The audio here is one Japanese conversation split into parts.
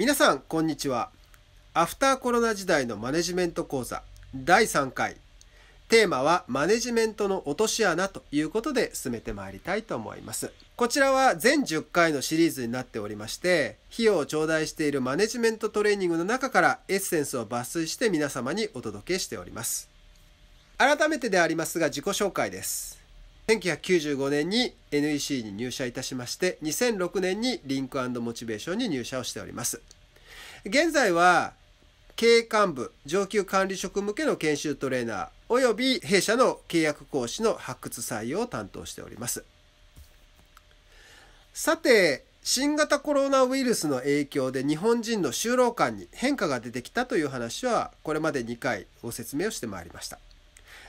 皆さんこんにちはアフターコロナ時代のマネジメント講座第3回テーマはマネジメントの落とし穴ということで進めてまいりたいと思いますこちらは全10回のシリーズになっておりまして費用を頂戴しているマネジメントトレーニングの中からエッセンスを抜粋して皆様にお届けしております改めてでありますが自己紹介です1995年に NEC に入社いたしまして2006年にリンクモチベーションに入社をしております現在は経営幹部上級管理職向けの研修トレーナーおよび弊社の契約講師の発掘採用を担当しておりますさて新型コロナウイルスの影響で日本人の就労感に変化が出てきたという話はこれまで2回ご説明をしてまいりました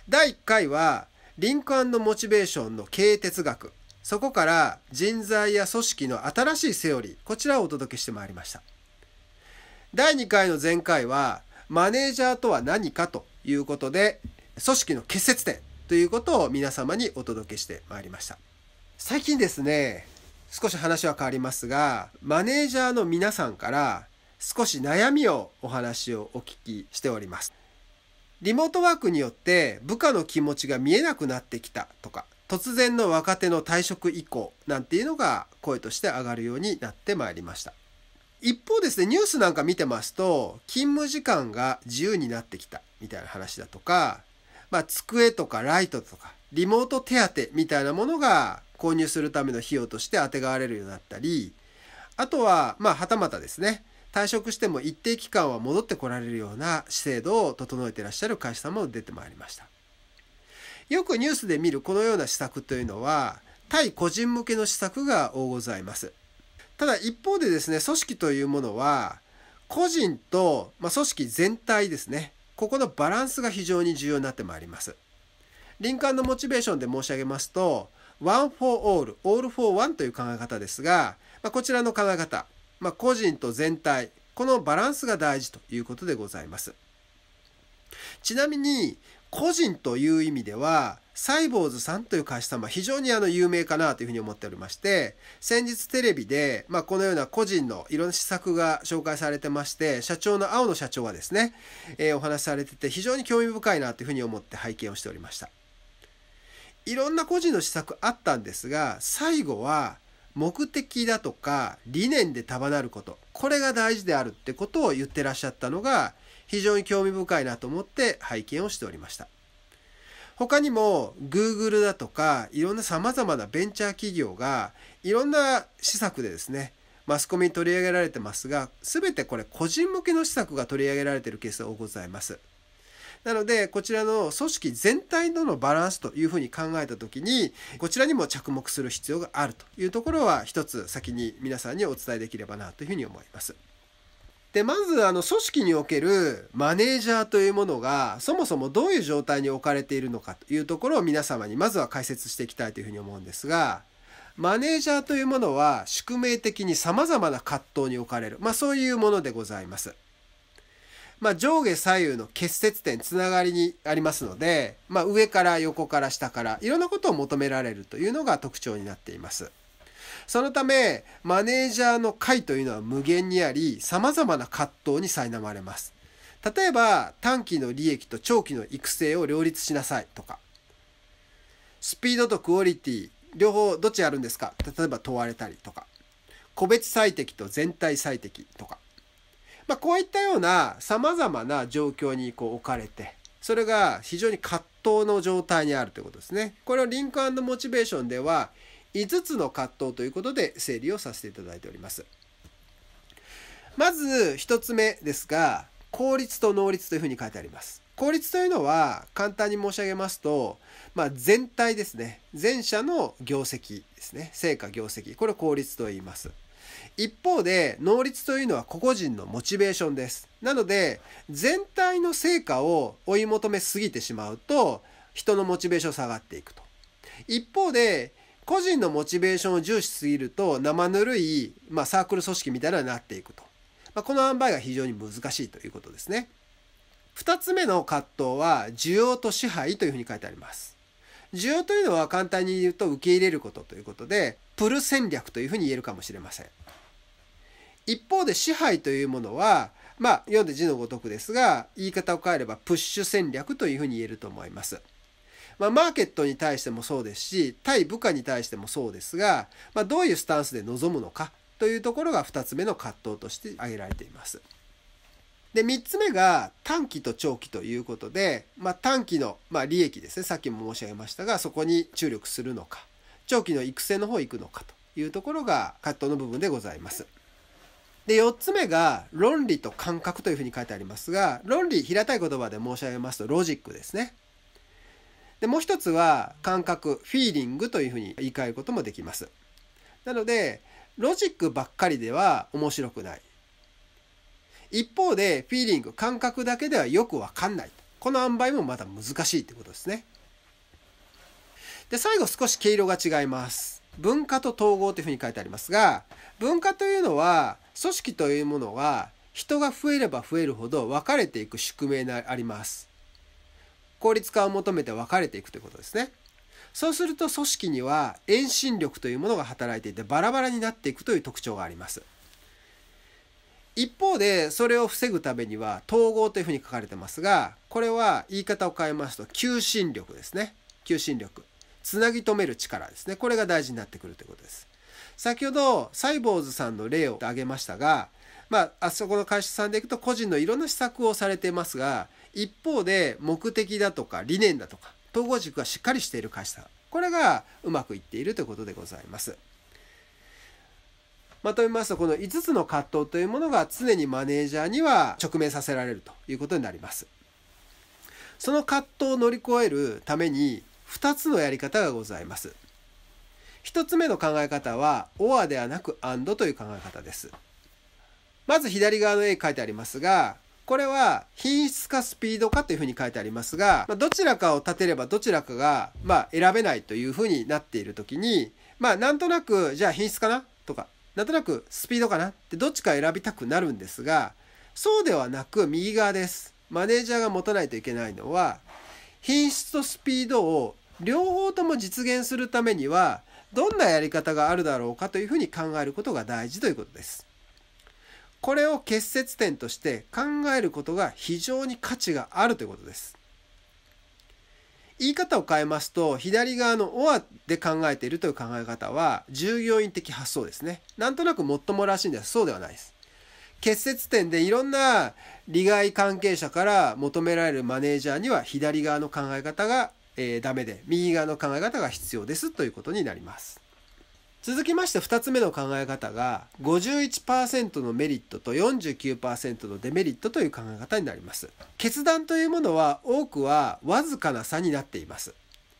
第1回はリンクモチベーションの経営哲学そこから人材や組織の新しいセオリーこちらをお届けしてまいりました第2回の前回はマネージャーとは何かということで組織の結節点ということを皆様にお届けしてまいりました最近ですね少し話は変わりますがマネージャーの皆さんから少し悩みをお話をお聞きしておりますリモートワークによって部下の気持ちが見えなくなってきたとか突然の若手の退職以降なんていうのが声として上がるようになってまいりました一方ですねニュースなんか見てますと勤務時間が自由になってきたみたいな話だとか、まあ、机とかライトとかリモート手当みたいなものが購入するための費用としてあてがわれるようになったりあとはまあはたまたですね退職しても一定期間は戻ってこられるような制度を整えていらっしゃる会社さんも出てまいりました。よくニュースで見るこのような施策というのは対個人向けの施策が多ございます。ただ一方でですね組織というものは個人と、まあ、組織全体ですねここのバランスが非常に重要になってまいります。林間のモチベーションで申し上げますとワン・フォー・オール、オール・フォー・ワンという考え方ですが、まあ、こちらの考え方まあ、個人と全体このバランスが大事ということでございますちなみに個人という意味ではサイボーズさんという会社様非常にあの有名かなというふうに思っておりまして先日テレビで、まあ、このような個人のいろんな施策が紹介されてまして社長の青野社長はですね、えー、お話しされてて非常に興味深いなというふうに思って拝見をしておりましたいろんな個人の施策あったんですが最後は目的だとか理念で束なることこれが大事であるってことを言ってらっしゃったのが非常に興味深いなと思って拝見をしておりました他にも Google だとかいろんなさまざまなベンチャー企業がいろんな施策でですねマスコミに取り上げられてますが全てこれ個人向けの施策が取り上げられているケースがございますなのでこちらの組織全体とのバランスというふうに考えた時にこちらにも着目する必要があるというところは一つ先に皆さんにお伝えできればなというふうに思います。でまずあの組織におけるマネージャーというものがそもそもどういう状態に置かれているのかというところを皆様にまずは解説していきたいというふうに思うんですがマネージャーというものは宿命的に様々な葛藤に置かれる、まあ、そういうものでございます。まあ、上下左右の結節点、つながりにありますので、まあ、上から横から下から、いろんなことを求められるというのが特徴になっています。そのため、マネージャーの解というのは無限にあり、様々な葛藤に苛まれます。例えば、短期の利益と長期の育成を両立しなさいとか、スピードとクオリティ、両方どっちやるんですか例えば問われたりとか、個別最適と全体最適とか、まあ、こういったような様々な状況にこう置かれて、それが非常に葛藤の状態にあるということですね。これをリンクモチベーションでは、5つの葛藤ということで整理をさせていただいております。まず1つ目ですが、効率と能率というふうに書いてあります。効率というのは簡単に申し上げますと、まあ、全体ですね。全社の業績ですね。成果業績。これを効率と言います。一方で能率というのは個々人のモチベーションです。なので全体の成果を追い求めすぎてしまうと人のモチベーション下がっていくと。一方で個人のモチベーションを重視しすぎると生ぬるい、まあ、サークル組織みたいなのになっていくと。まあ、この塩梅が非常に難しいということですね。2つ目の葛藤は需要と支配というふうに書いてあります。需要というのは簡単に言うと受け入れることということで、プル戦略というふうに言えるかもしれません。一方で支配というものは、まあ、読んで字のごとくですが、言い方を変えればプッシュ戦略というふうに言えると思います。まあ、マーケットに対してもそうですし、対部下に対してもそうですが、まあ、どういうスタンスで臨むのかというところが2つ目の葛藤として挙げられています。で、3つ目が短期と長期ということで、まあ、短期の、ま利益ですね。さっきも申し上げましたが、そこに注力するのか、長期の育成の方行くのかというところが葛藤の部分でございます。で、4つ目が、論理と感覚というふうに書いてありますが、論理、平たい言葉で申し上げますと、ロジックですね。で、もう一つは、感覚、フィーリングというふうに言い換えることもできます。なので、ロジックばっかりでは面白くない。一方で、フィーリング、感覚だけではよくわかんない。この塩梅もまた難しいってことですね。で、最後少し毛色が違います。文化と統合というふうに書いてありますが、文化というのは、組織というものは人が増えれば増えるほど分かれていく宿命があります。効率化を求めて分かれていくということですね。そうすると組織には遠心力というものが働いていてバラバラになっていくという特徴があります。一方でそれを防ぐためには統合というふうに書かれてますがこれは言い方を変えますと求心力ですね求心力つなぎ止める力ですねこれが大事になってくるということです先ほどサイボーズさんの例を挙げましたがまあ、あそこの会社さんでいくと個人のいろんな施策をされてますが一方で目的だとか理念だとか統合軸がしっかりしている会社これがうまくいっているということでございます。まとめますとこの5つの葛藤というものが常にマネージャーには直面させられるということになります。その葛藤を乗り越えるために2つのやり方がございます。1つ目の考え方は OR ではなく AND という考え方です。まず左側の絵に書いてありますが、これは品質かスピードかというふうに書いてありますが、まどちらかを立てればどちらかが、ま選べないというふうになっている時に、まあ、なんとなく、じゃあ品質かなとか、なんとなくスピードかなってどっちか選びたくなるんですが、そうではなく右側です。マネージャーが持たないといけないのは、品質とスピードを両方とも実現するためにはどんなやり方があるだろうかというふうに考えることが大事ということです。これを結節点として考えることが非常に価値があるということです。言い方を変えますと左側の「オア」で考えているという考え方は従業員的発想ですね。なんとなくもっともらしいんですそうではないです。結節点でいろんな利害関係者から求められるマネージャーには左側の考え方がえー、ダメで、右側の考え方が必要ですということになります。続きまして2つ目の考え方が51%のメリットと49%のデメリットという考え方になります決断というものは多くはわずかな差になっています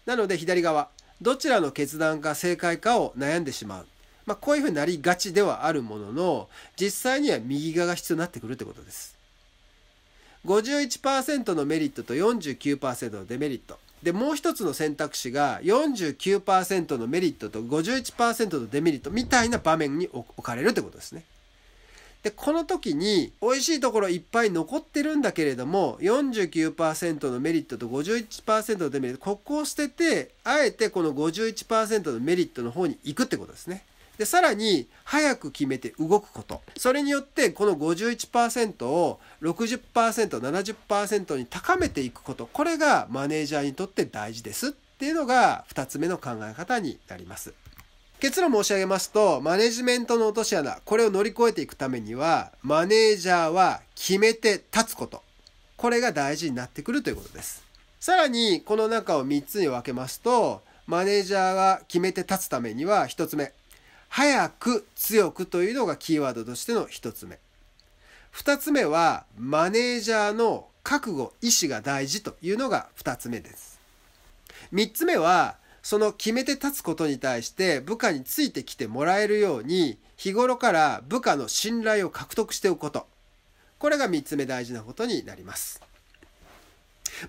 なので左側どちらの決断が正解かを悩んでしまうまあ、こういうふうになりがちではあるものの実際には右側が必要になってくるってことです51%のメリットと49%のデメリットでもう一つの選択肢が49%のメリットと51%のデメリットみたいな場面に置かれるってことですね。でこの時に美味しいところいっぱい残ってるんだけれども49%のメリットと51%のデメリットここを捨ててあえてこの51%のメリットの方に行くってことですね。でさらに早く決めて動くことそれによってこの51%を 60%70% に高めていくことこれがマネージャーにとって大事ですっていうのが2つ目の考え方になります。結論申し上げますと、マネジメントの落とし穴、これを乗り越えていくためには、マネージャーは決めて立つこと。これが大事になってくるということです。さらに、この中を3つに分けますと、マネージャーが決めて立つためには、1つ目、早く強くというのがキーワードとしての1つ目。2つ目はマネージャーの覚悟、意志が大事というのが2つ目です。3つ目はその決めて立つことに対して部下についてきてもらえるように日頃から部下の信頼を獲得しておくこと。これが3つ目大事なことになります。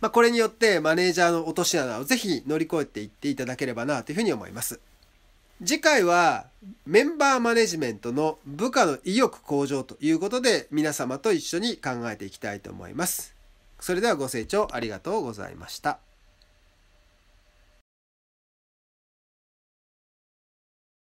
まあ、これによってマネージャーの落とし穴をぜひ乗り越えていっていただければなというふうに思います。次回はメンバーマネジメントの部下の意欲向上ということで皆様と一緒に考えていきたいと思います。それではご清聴ありがとうございました。